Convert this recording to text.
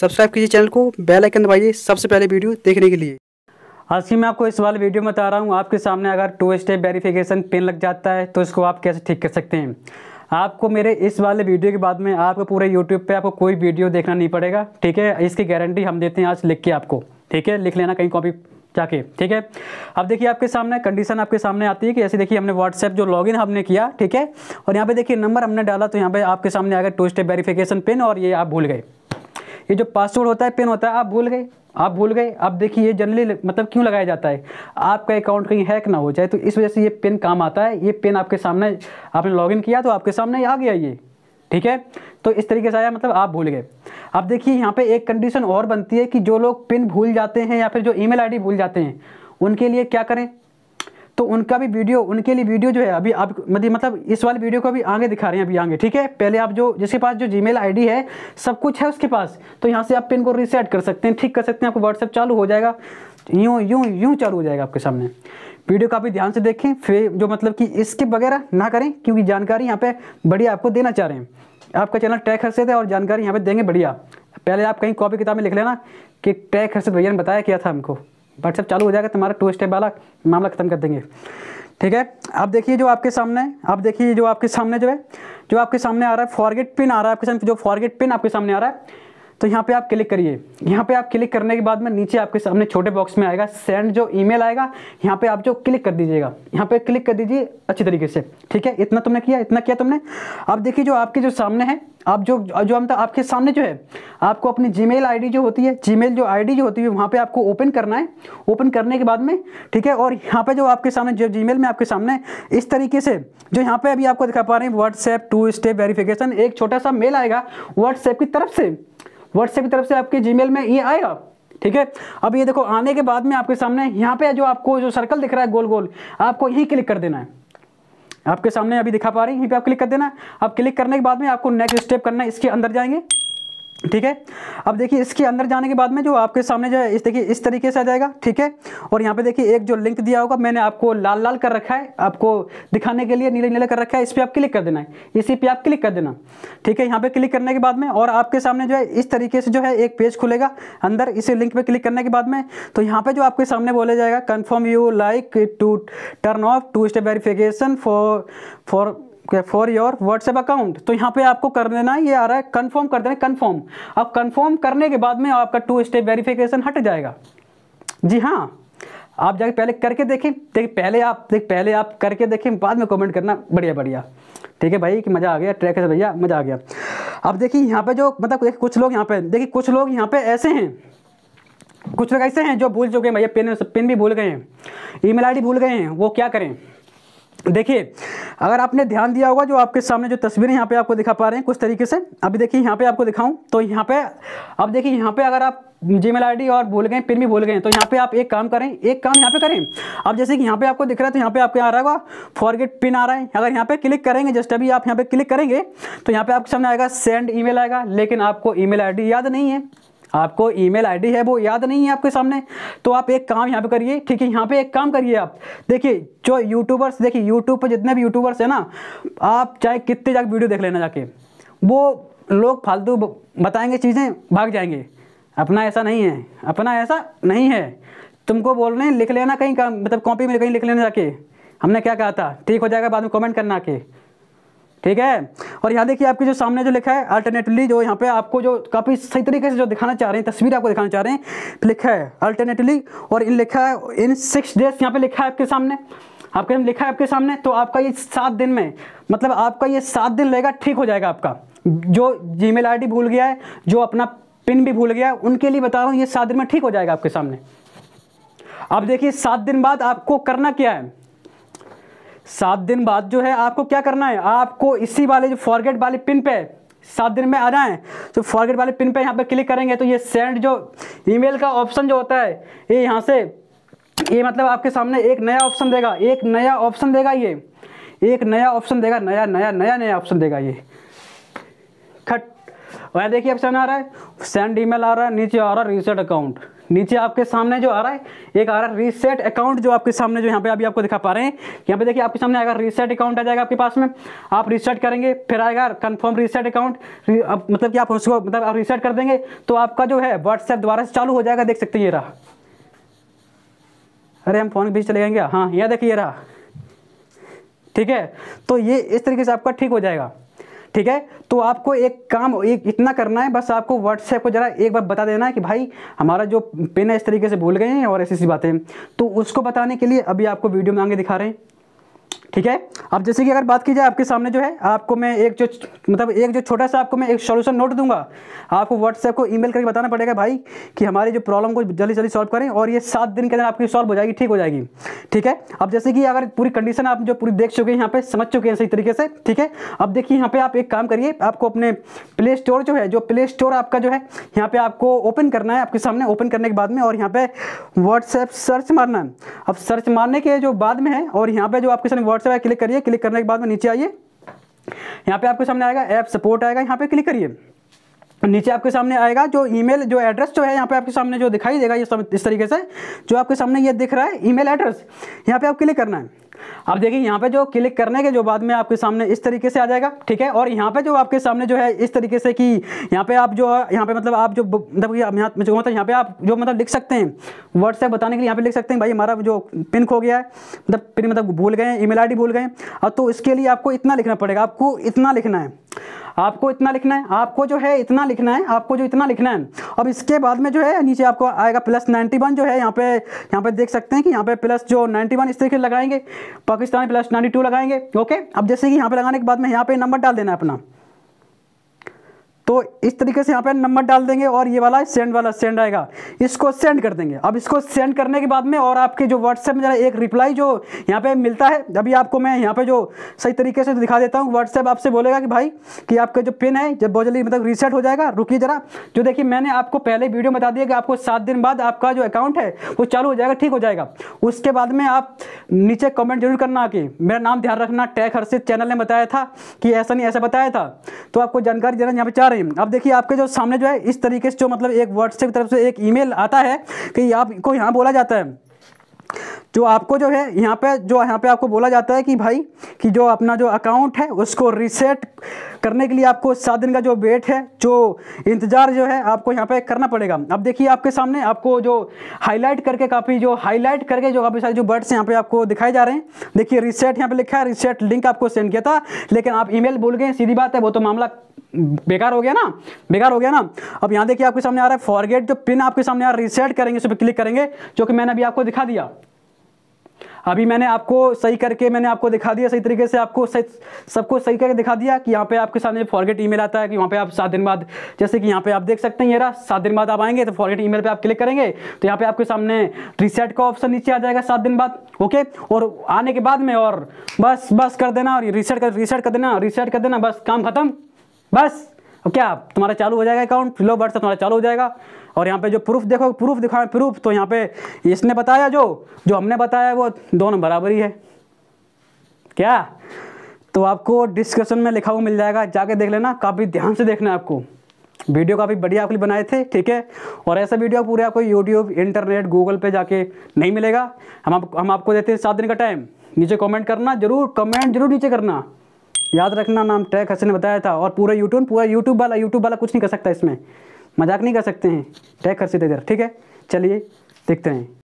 subscribe कीजिए channel को bell icon दबाइए सबसे पहले वीडियो देखने के लिए आज की मैं आपको इस वाले वीडियो में बता रहा हूँ आपके सामने अगर टू स्टेप वेरिफिकेशन पिन लग जाता है तो इसको आप कैसे ठीक कर सकते हैं आपको मेरे इस वाले वीडियो के बाद में आपको पूरे यूट्यूब पर आपको कोई वीडियो देखना नहीं पड़ेगा ठीक है इसकी गारंटी हम देते हैं आज लिख के आपको ठीक है लिख लेना कहीं कॉपी जाके ठीक है अब देखिए आपके सामने कंडीशन आपके सामने आती है कि ऐसे देखिए हमने व्हाट्सएप जो लॉगिन हमने किया ठीक है और यहाँ पे देखिए नंबर हमने डाला तो यहाँ पे आपके सामने आ गया टू स्टेप वेरिफिकेशन पिन और ये आप भूल गए ये जो पासवर्ड होता है पिन होता है आप भूल गए आप भूल गए आप देखिए ये जनरली मतलब क्यों लगाया जाता है आपका अकाउंट कहीं हैक ना हो जाए तो इस वजह से ये पिन काम आता है ये पिन आपके सामने आपने लॉगिन किया तो आपके सामने आ गया ये ठीक है तो इस तरीके से आया मतलब आप भूल गए अब देखिए यहाँ पे एक कंडीशन और बनती है कि जो लोग पिन भूल जाते हैं या फिर जो ईमेल आईडी भूल जाते हैं उनके लिए क्या करें तो उनका भी वीडियो उनके लिए वीडियो जो है अभी आप मतलब, मतलब इस वाले वीडियो को अभी आगे दिखा रहे हैं अभी आगे ठीक है पहले आप जो जिसके पास जो जी मेल है सब कुछ है उसके पास तो यहाँ से आप पिन को रीसेट कर सकते हैं ठीक कर सकते हैं आपको व्हाट्सअप चालू हो जाएगा यूँ यूँ यूँ चालू हो जाएगा आपके सामने वीडियो काफ़ी ध्यान से देखें फिर जो मतलब कि इसके वगैरह ना करें क्योंकि जानकारी यहाँ पे बढ़िया आपको देना चाह रहे हैं आपका चैनल टैग हर्षित है और जानकारी यहाँ पे देंगे बढ़िया पहले आप कहीं कॉपी किताब में लिख लेना कि टैग हर्षित भैया ने बताया क्या था हमको व्हाट्सएप चालू हो जाएगा तुम्हारा टू स्टेप वाला मामला ख़त्म कर देंगे ठीक है अब देखिए जो आपके सामने अब देखिए जो आपके सामने जो है जो आपके सामने आ रहा है फॉरगेट पिन आ रहा है आपके सामने जो फॉरगेट पिन आपके सामने आ रहा है तो यहाँ पे आप क्लिक करिए यहाँ पे आप क्लिक करने के बाद में नीचे आपके सामने छोटे बॉक्स में आएगा सेंड जो ईमेल आएगा यहाँ पे आप जो क्लिक कर दीजिएगा यहाँ पे क्लिक कर दीजिए अच्छी तरीके से ठीक है इतना तुमने किया इतना किया तुमने अब देखिए जो आपके जो सामने है आप जो जो हम आपके सामने जो है आपको अपनी जी मेल जो होती है जी जो आई जो होती है वहाँ पे आपको ओपन करना है ओपन करने के बाद में ठीक है और यहाँ पे जो आपके सामने जो जी में आपके सामने इस तरीके से जो यहाँ पे अभी आपको दिखा पा रहे हैं व्हाट्सएप टू स्टेप वेरिफिकेशन एक छोटा सा मेल आएगा व्हाट्सएप की तरफ से व्हाट्सएप की तरफ से आपके जी में ये आएगा ठीक है अब ये देखो आने के बाद में आपके सामने यहाँ पे जो आपको जो सर्कल दिख रहा है गोल गोल आपको यही क्लिक कर देना है आपके सामने अभी दिखा पा रही है यहीं पे आप क्लिक कर देना अब क्लिक करने के बाद में आपको नेक्स्ट स्टेप करना है इसके अंदर जाएंगे ठीक है अब देखिए इसके अंदर जाने के बाद में जो आपके सामने जो है इस देखिए इस तरीके से आ जाएगा ठीक है और यहाँ पे देखिए एक जो लिंक दिया होगा मैंने आपको लाल लाल कर रखा है आपको दिखाने के लिए नीले नीले कर रखा है इस पर आप क्लिक कर देना है इसी पे आप क्लिक कर देना ठीक है यहाँ पे क्लिक करने के बाद में और आपके सामने जो है इस तरीके से जो है एक पेज खुलेगा अंदर इसी लिंक पर क्लिक करने के बाद में तो यहाँ पर जो आपके सामने बोला जाएगा confirm you like to turn off two step verification for for for your WhatsApp account तो यहाँ पे आपको कर देना ये आ रहा है कन्फर्म कर देना कन्फर्म अब कन्फर्म करने के बाद में आपका टू स्टेप वेरिफिकेशन हट जाएगा जी हाँ आप जाके पहले करके देखें देख पहले आप देख पहले आप करके देखें बाद में कमेंट करना बढ़िया बढ़िया ठीक है भाई कि मज़ा आ गया ट्रैक है भैया मज़ा आ गया अब देखिए यहाँ पे जो मतलब देखिए कुछ लोग यहाँ पे देखिए कुछ लोग यहाँ पे ऐसे हैं कुछ लोग ऐसे हैं जो भूल चुके हैं भैया पिन पिन भी भूल गए हैं ई मेल भूल गए हैं वो क्या करें देखिए अगर आपने ध्यान दिया होगा जो आपके सामने जो तस्वीरें यहाँ पे आपको दिखा पा रहे हैं कुछ तरीके से अभी देखिए यहाँ पे आपको दिखाऊं तो यहाँ पे अब देखिए यहाँ पे अगर आप जी मेल आई और भूल गए पिन भी भूल गए तो यहाँ पे आप एक काम करें एक काम यहाँ पे करें अब जैसे कि यहाँ पे आपको दिख रहा है तो यहाँ पे आपके आ रहा होगा फॉरगेट पिन आ रहा है अगर यहाँ पे क्लिक करेंगे जस्ट अभी आप यहाँ पे क्लिक करेंगे तो यहाँ पे आपके सामने आएगा सेंड ई आएगा लेकिन आपको ई मेल याद नहीं है आपको ईमेल आईडी है वो याद नहीं है आपके सामने तो आप एक काम यहाँ पे करिए ठीक है यहाँ पे एक काम करिए आप देखिए जो यूट्यूबर्स देखिए यूट्यूब पर जितने भी यूट्यूबर्स हैं ना आप चाहे कितने जाकर वीडियो देख लेना जाके वो लोग फालतू बताएंगे चीज़ें भाग जाएंगे अपना ऐसा नहीं है अपना ऐसा नहीं है तुमको बोल रहे हैं लिख लेना कहीं का मतलब कॉपी में कहीं लिख लेना जाके हमने क्या कहा था ठीक हो जाएगा बाद में कमेंट करना के ठीक है और यहाँ देखिए आपके जो सामने जो लिखा है अल्टरनेटली जो यहाँ पे आपको जो काफ़ी सही तरीके से जो दिखाना चाह रहे हैं तस्वीर आपको दिखाना चाह रहे हैं लिखा है अल्टरनेटली और इन लिखा है इन सिक्स डेज यहाँ पे लिखा है आपके सामने आपके हम लिखा है आपके सामने तो आपका ये सात दिन में मतलब आपका ये सात दिन लगेगा ठीक हो जाएगा आपका जो जी मेल भूल गया है जो अपना पिन भी भूल गया है उनके लिए बता रहा हूँ ये सात दिन में ठीक हो जाएगा आपके सामने अब देखिए सात दिन बाद आपको करना क्या है सात दिन बाद जो है आपको क्या करना है आपको इसी वाले जो फॉरगेट वाले पिन पे सात दिन में आना है तो फॉरगेट वाले पिन पे यहाँ पे क्लिक करेंगे तो ये सेंड जो ईमेल का ऑप्शन जो होता है ये यहाँ से ये मतलब आपके सामने एक नया ऑप्शन देगा एक नया ऑप्शन देगा ये एक नया ऑप्शन देगा नया नया नया नया ऑप्शन देगा ये खट वह देखिए ऑप्शन आ रहा है सेंड ईमेल आ रहा है नीचे आ रहा है रिसेट अकाउंट नीचे आपके सामने जो आ रहा है एक आ रहा है रीसेट अकाउंट जो आपके सामने जो यहाँ पे अभी आपको दिखा पा रहे हैं यहाँ पे देखिए आपके सामने आएगा रीसेट अकाउंट आ जाएगा आपके पास में आप रीसेट करेंगे फिर आएगा कन्फर्म रीसेट अकाउंट मतलब कि आप उसको मतलब आप रीसेट कर देंगे तो आपका जो है व्हाट्सएप द्वारा से चालू हो जाएगा देख सकते हैं ये रहा अरे हम फ़ोन के बीच चले जाएंगे हाँ यह देखिए रहा ठीक है तो ये इस तरीके से आपका ठीक हो जाएगा ठीक है तो आपको एक काम एक इतना करना है बस आपको व्हाट्सएप को ज़रा एक बार बता देना है कि भाई हमारा जो पिन है इस तरीके से भूल गए हैं और ऐसी ऐसी बातें तो उसको बताने के लिए अभी आपको वीडियो में आगे दिखा रहे हैं ठीक है अब जैसे कि अगर बात की जाए आपके सामने जो है आपको मैं एक जो मतलब एक जो छोटा सा आपको मैं एक सोल्यूशन नोट दूंगा आपको व्हाट्सएप को ईमेल करके बताना पड़ेगा भाई कि हमारी जो प्रॉब्लम को जल्दी जल्दी सॉल्व करें और ये सात दिन के अंदर आपकी सॉल्व हो जाएगी ठीक हो जाएगी ठीक है अब जैसे कि अगर पूरी कंडीशन आप जो पूरी देख चुके हैं यहाँ पे समझ चुके हैं सही तरीके से ठीक है अब देखिए यहाँ पे आप एक काम करिए आपको अपने प्ले स्टोर जो है जो प्ले स्टोर आपका जो है यहाँ पे आपको ओपन करना है आपके सामने ओपन करने के बाद में और यहाँ पे व्हाट्सएप सर्च मारना है अब सर्च मारने के जो बाद में है और यहाँ पे जो आपके सामने व्हाट्सएप क्लिक करिए क्लिक करने के बाद में नीचे आइए यहाँ पे आपके सामने आएगा ऐप सपोर्ट आएगा यहाँ पे क्लिक करिए तो नीचे आपके सामने आएगा जो ईमेल जो एड्रेस जो है यहाँ पे आपके सामने जो दिखाई देगा ये सब इस तरीके से जो आपके सामने ये दिख रहा है ईमेल एड्रेस यहाँ पे आप क्लिक करना है अब देखिए यहाँ पे जो क्लिक करने के जो बाद में आपके सामने इस तरीके से आ जाएगा ठीक है और यहाँ पे जो आपके सामने जो है इस तरीके से कि यहाँ पे आप जो यहाँ पे मतलब आप जो मतलब यहाँ मतलब यहाँ पे आप जो मतलब लिख सकते हैं व्हाट्सएप बताने के लिए यहाँ पे लिख सकते हैं भाई हमारा जो पिन खो गया है मतलब पिन मतलब भूल गए ई मेल भूल गए अब तो इसके लिए आपको इतना लिखना पड़ेगा आपको इतना लिखना है आपको इतना लिखना है आपको जो है इतना लिखना है आपको जो इतना लिखना है अब इसके बाद में जो है नीचे आपको आएगा प्लस 91 जो है यहाँ पे यहाँ पे देख सकते हैं कि यहाँ पे प्लस जो 91 इस तरीके लगाएंगे पाकिस्तान प्लस 92 लगाएंगे ओके अब जैसे कि यहाँ पे लगाने के बाद में यहाँ पे नंबर डाल देना है अपना तो इस तरीके से यहाँ पे नंबर डाल देंगे और ये वाला सेंड वाला सेंड आएगा इसको सेंड कर देंगे अब इसको सेंड करने के बाद में और आपके जो व्हाट्सएप में जरा एक रिप्लाई जो यहाँ पे मिलता है अभी आपको मैं यहाँ पे जो सही तरीके से दिखा देता हूँ व्हाट्सएप आपसे बोलेगा कि भाई कि आपका जो पिन है जब बहुत जल्दी मतलब रीसेट हो जाएगा रुकी जरा जो देखिए मैंने आपको पहले वीडियो बता दिया कि आपको सात दिन बाद आपका जो अकाउंट है वो चालू हो जाएगा ठीक हो जाएगा उसके बाद में आप नीचे कमेंट जरूर करना आके मेरा नाम ध्यान रखना टैग हर्षित चैनल ने बताया था कि ऐसा नहीं ऐसा बताया था तो आपको जानकारी देना यहाँ पे चाह रहे टाइम अब देखिए आपके जो सामने जो है इस तरीके से जो मतलब एक व्हाट्सएप की तरफ से एक ईमेल आता है कि आपको यहाँ बोला जाता है जो आपको जो है यहाँ पे जो यहाँ पे आपको बोला जाता है कि भाई कि जो अपना जो अकाउंट है उसको रीसेट करने के लिए आपको सात दिन का जो वेट है जो इंतज़ार जो है आपको यहाँ पे करना पड़ेगा अब देखिए आपके सामने आपको जो हाईलाइट करके काफ़ी जो हाईलाइट करके जो काफ़ी सारे जो बर्ड्स यहाँ पे आपको दिखाए जा रहे हैं देखिए रिसेट यहाँ पर लिखा है रिसेट लिंक आपको सेंड किया था लेकिन आप ई बोल गए सीधी बात है वो तो मामला बेकार हो गया ना बेकार हो गया ना अब यहाँ देखिए आपके सामने आ रहा है फॉरगेट जो पिन आपके सामने आ रहा है रिसेट करेंगे उस पर क्लिक करेंगे जो कि मैंने अभी आपको दिखा दिया अभी मैंने आपको सही करके मैंने आपको दिखा दिया सही तरीके से आपको सही सबको सही करके दिखा दिया कि यहाँ पे आपके सामने फॉरगेट ईमेल आता है कि वहाँ पे आप सात दिन बाद जैसे कि यहाँ पे आप देख सकते हैं ये रहा सात दिन बाद आप आएंगे तो फॉरगेट ईमेल पे आप क्लिक करेंगे तो यहाँ पे आपके सामने रिसेट का ऑप्शन नीचे आ जाएगा सात दिन बाद ओके और आने के बाद में और बस बस कर देना और रिसेट कर रिसेट कर देना रिसेट कर देना बस काम खत्म बस अब क्या तुम्हारा चालू हो जाएगा अकाउंट फिलो वर्ड तुम्हारा चालू हो जाएगा और यहाँ पे जो प्रूफ देखो प्रूफ दिखाए प्रूफ तो यहाँ पे इसने बताया जो जो हमने बताया वो दोनों बराबर ही है क्या तो आपको डिस्क्रिप्शन में लिखा हुआ मिल जाएगा जाके देख लेना काफ़ी ध्यान से देखना है आपको वीडियो काफ़ी बढ़िया आपके लिए बनाए थे ठीक है और ऐसा वीडियो पूरे आपको यूट्यूब इंटरनेट गूगल पे जाके नहीं मिलेगा हम आप, हम आपको देते हैं सात दिन का टाइम नीचे कमेंट करना जरूर कमेंट जरूर नीचे करना याद रखना नाम ट्रैक हसन ने बताया था और पूरा यूट्यूब पूरा यूट्यूब वाला यूट्यूब वाला कुछ नहीं कर सकता इसमें मजाक नहीं कर सकते हैं ट्रैक हर्षित इधर ठीक है चलिए देखते हैं